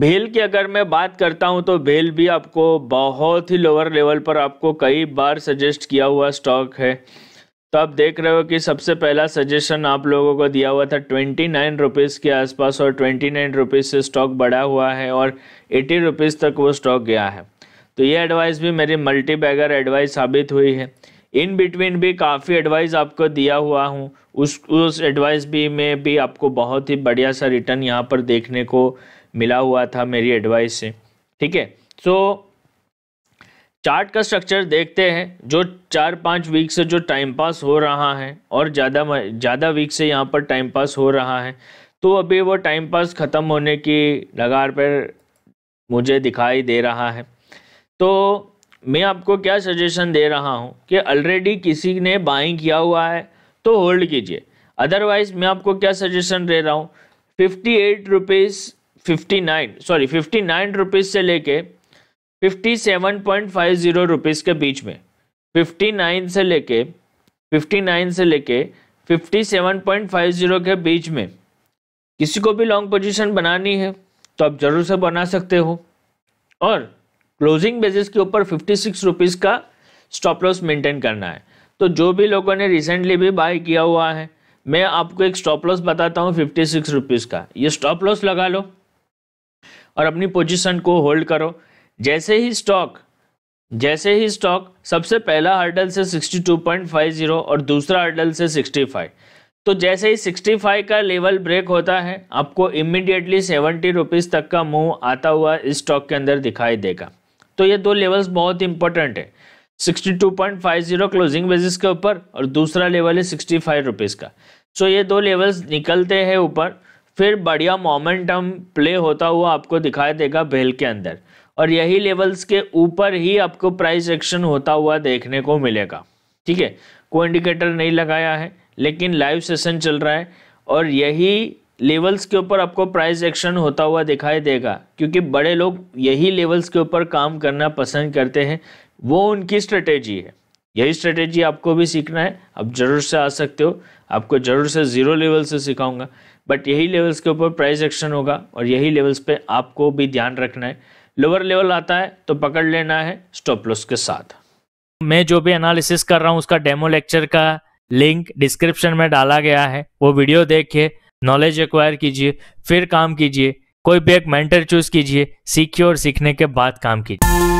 भेल की अगर मैं बात करता हूं तो भेल भी आपको बहुत ही लोअर लेवल पर आपको कई बार सजेस्ट किया हुआ स्टॉक है तो आप देख रहे हो कि सबसे पहला सजेशन आप लोगों को दिया हुआ था ट्वेंटी नाइन रुपीज़ के आसपास और ट्वेंटी नाइन रुपीज़ से स्टॉक बढ़ा हुआ है और एटी रुपीज़ तक वो स्टॉक गया है तो ये एडवाइस भी मेरी मल्टी बैगर एडवाइस साबित हुई है इन बिटवीन भी काफ़ी एडवाइस आपको दिया हुआ हूँ उस उस एडवाइस भी में भी आपको बहुत ही बढ़िया सा रिटर्न यहाँ पर देखने को मिला हुआ था मेरी एडवाइस से ठीक है सो चार्ट का स्ट्रक्चर देखते हैं जो चार पाँच वीक से जो टाइम पास हो रहा है और ज़्यादा ज़्यादा वीक से यहाँ पर टाइम पास हो रहा है तो अभी वो टाइम पास ख़त्म होने की लगार पर मुझे दिखाई दे रहा है तो मैं आपको क्या सजेशन दे रहा हूँ कि ऑलरेडी किसी ने बाइंग किया हुआ है तो होल्ड कीजिए अदरवाइज़ मैं आपको क्या सजेशन दे रहा हूँ fifty eight rupees fifty nine sorry fifty nine rupees से लेके fifty seven point five zero rupees के बीच में फिफ्टी नाइन से लेके फिफ्टी नाइन से लेके fifty seven point five zero के बीच में किसी को भी लॉन्ग पोजीशन बनानी है तो आप ज़रूर से बना सकते हो और क्लोजिंग बेसिस के ऊपर फिफ्टी सिक्स रुपीज़ का स्टॉप लॉस मेंटेन करना है तो जो भी लोगों ने रिसेंटली भी बाय किया हुआ है मैं आपको एक स्टॉप लॉस बताता हूँ फिफ्टी सिक्स रुपीज़ का ये स्टॉप लॉस लगा लो और अपनी पोजीशन को होल्ड करो जैसे ही स्टॉक जैसे ही स्टॉक सबसे पहला हर्डल से 62.50 और दूसरा हर्डल से 65 तो जैसे ही 65 का लेवल ब्रेक होता है आपको इमिडिएटली सेवेंटी रुपीज़ तक का मूव आता हुआ इस स्टॉक के अंदर दिखाई देगा तो ये दो लेवल्स बहुत इंपॉर्टेंट है 62.50 क्लोजिंग बेसिस के ऊपर और दूसरा लेवल है सिक्सटी फाइव रुपीज़ का सो ये दो लेवल्स निकलते हैं ऊपर फिर बढ़िया मोमेंटम प्ले होता हुआ आपको दिखाई देगा बेल के अंदर और यही लेवल्स के ऊपर ही आपको प्राइस एक्शन होता हुआ देखने को मिलेगा ठीक है कोई इंडिकेटर नहीं लगाया है लेकिन लाइव सेशन चल रहा है और यही लेवल्स के ऊपर आपको प्राइस एक्शन होता हुआ दिखाई देगा क्योंकि बड़े लोग यही लेवल्स के ऊपर काम करना पसंद करते हैं वो उनकी स्ट्रेटेजी है यही स्ट्रेटेजी आपको भी सीखना है आप ज़रूर से आ सकते हो आपको ज़रूर से ज़ीरो लेवल से सिखाऊंगा बट यही लेवल्स के ऊपर प्राइस एक्शन होगा और यही लेवल्स पे आपको भी ध्यान रखना है लोअर लेवल आता है तो पकड़ लेना है स्टॉप लॉस के साथ मैं जो भी एनालिसिस कर रहा हूँ उसका डेमो लेक्चर का लिंक डिस्क्रिप्शन में डाला गया है वो वीडियो देखिए नॉलेज एक्वायर कीजिए फिर काम कीजिए कोई भी एक मेंटर चूज कीजिए सीखिए और सीखने के बाद काम कीजिए